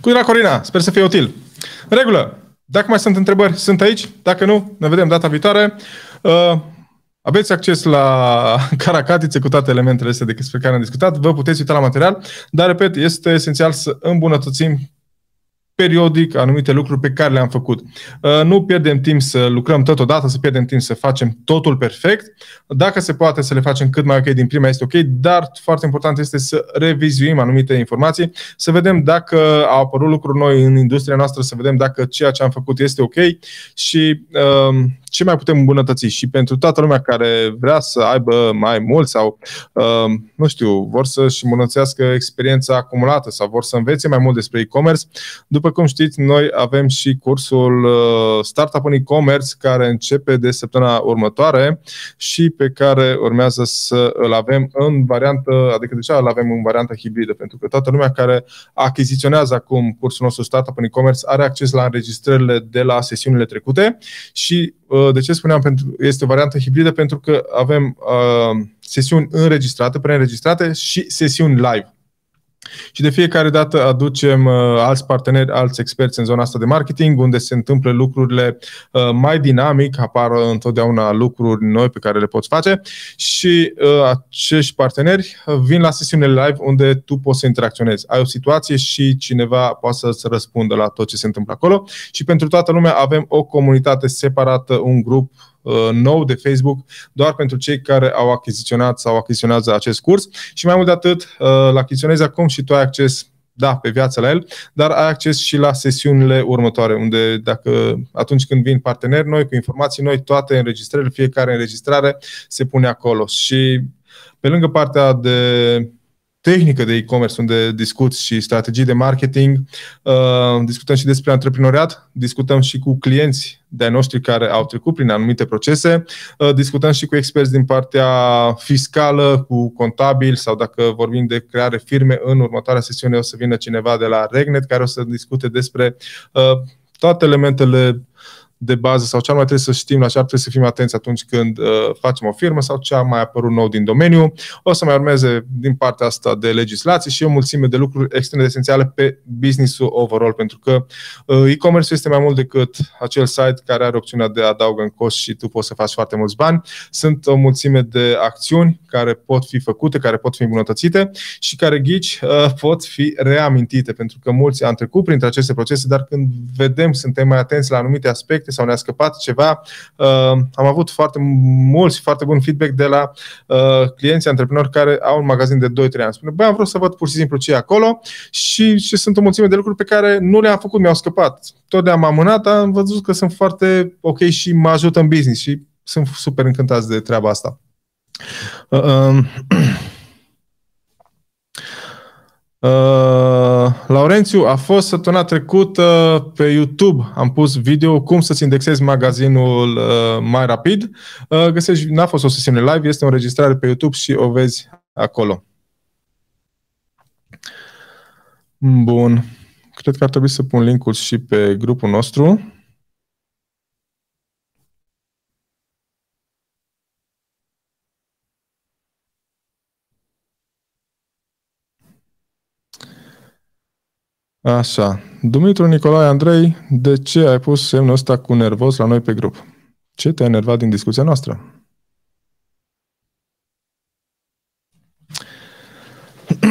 Cu Corina, sper să fie util. În regulă, dacă mai sunt întrebări, sunt aici. Dacă nu, ne vedem data viitoare. Uh, aveți acces la caracatițe cu toate elementele astea despre care am discutat. Vă puteți uita la material, dar, repet, este esențial să îmbunătățim periodic anumite lucruri pe care le-am făcut. Uh, nu pierdem timp să lucrăm totodată, să pierdem timp să facem totul perfect. Dacă se poate să le facem cât mai ok din prima, este ok, dar foarte important este să revizuim anumite informații, să vedem dacă au apărut lucruri noi în industria noastră, să vedem dacă ceea ce am făcut este ok și uh, ce mai putem îmbunătăți și pentru toată lumea care vrea să aibă mai mult sau, uh, nu știu, vor să-și îmbunătățească experiența acumulată sau vor să învețe mai mult despre e-commerce. După cum știți, noi avem și cursul uh, Startup în e-commerce care începe de săptămâna următoare și pe care urmează să îl avem în variantă, adică deja îl avem în variantă hibridă, pentru că toată lumea care achiziționează acum cursul nostru Startup în e-commerce are acces la înregistrările de la sesiunile trecute și uh, Uh, de ce spuneam, pentru, este o variantă hibridă pentru că avem uh, sesiuni înregistrate, preînregistrate și sesiuni live. Și de fiecare dată aducem uh, alți parteneri, alți experți în zona asta de marketing, unde se întâmplă lucrurile uh, mai dinamic, apar întotdeauna lucruri noi pe care le poți face și uh, acești parteneri vin la sesiunile live unde tu poți să interacționezi. Ai o situație și cineva poate să răspundă la tot ce se întâmplă acolo și pentru toată lumea avem o comunitate separată, un grup Uh, nou de Facebook doar pentru cei care au achiziționat sau achiziționează acest curs și mai mult de atât, uh, îl achiziționezi acum și tu ai acces da, pe viața la el, dar ai acces și la sesiunile următoare, unde dacă atunci când vin parteneri noi, cu informații noi, toate înregistrările, fiecare înregistrare se pune acolo. Și pe lângă partea de tehnică de e-commerce unde discuți și strategii de marketing, uh, discutăm și despre antreprenoriat, discutăm și cu clienți de-ai noștri care au trecut prin anumite procese, uh, discutăm și cu experți din partea fiscală, cu contabil sau dacă vorbim de creare firme, în următoarea sesiune o să vină cineva de la Regnet care o să discute despre uh, toate elementele de bază sau ce ar mai trebuie să știm, la ce ar trebui să fim atenți atunci când uh, facem o firmă sau ce a mai apărut nou din domeniu. O să mai urmeze din partea asta de legislație și o mulțime de lucruri extrem de esențiale pe business-ul overall, pentru că uh, e-commerce este mai mult decât acel site care are opțiunea de adaugă în cost și tu poți să faci foarte mulți bani. Sunt o mulțime de acțiuni care pot fi făcute, care pot fi îmbunătățite și care ghici uh, pot fi reamintite, pentru că mulți au trecut printre aceste procese, dar când vedem, suntem mai atenți la anumite aspecte, defecte sau ne-a scăpat ceva. Uh, am avut foarte mulți, foarte bun feedback de la uh, clienți antreprenori care au un magazin de 2-3 ani. Spune, băi, am vrut să văd pur și simplu ce e acolo și, și sunt o mulțime de lucruri pe care nu le-am făcut, mi-au scăpat. Tot le-am amânat, am văzut că sunt foarte ok și mă ajută în business și sunt super încântați de treaba asta. Uh, uh, Uh, Laurențiu, a fost săptămâna trecută uh, pe YouTube, am pus video cum să-ți indexezi magazinul uh, mai rapid. Uh, găsești, n-a fost o sesiune live, este o înregistrare pe YouTube și o vezi acolo. Bun. Cred că ar trebui să pun linkul și pe grupul nostru. Așa. Dumitru Nicolae Andrei, de ce ai pus semnul ăsta cu nervos la noi pe grup? Ce te-a enervat din discuția noastră?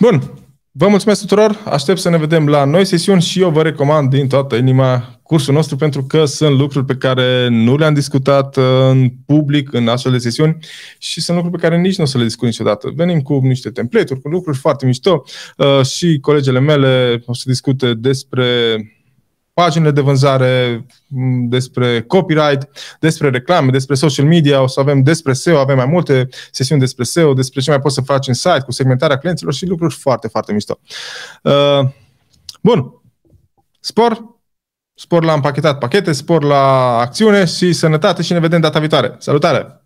Bun. Vă mulțumesc tuturor, aștept să ne vedem la noi sesiuni și eu vă recomand din toată inima cursul nostru pentru că sunt lucruri pe care nu le-am discutat uh, în public, în astfel de sesiuni și sunt lucruri pe care nici nu o să le discut niciodată. Venim cu niște template-uri, cu lucruri foarte mișto uh, și colegele mele o să discute despre paginile de vânzare, despre copyright, despre reclame, despre social media, o să avem despre SEO, avem mai multe sesiuni despre SEO, despre ce mai poți să faci în site, cu segmentarea clienților și lucruri foarte, foarte mișto. Uh, bun. Spor, spor la împachetat pachete, spor la acțiune și sănătate și ne vedem data viitoare. Salutare!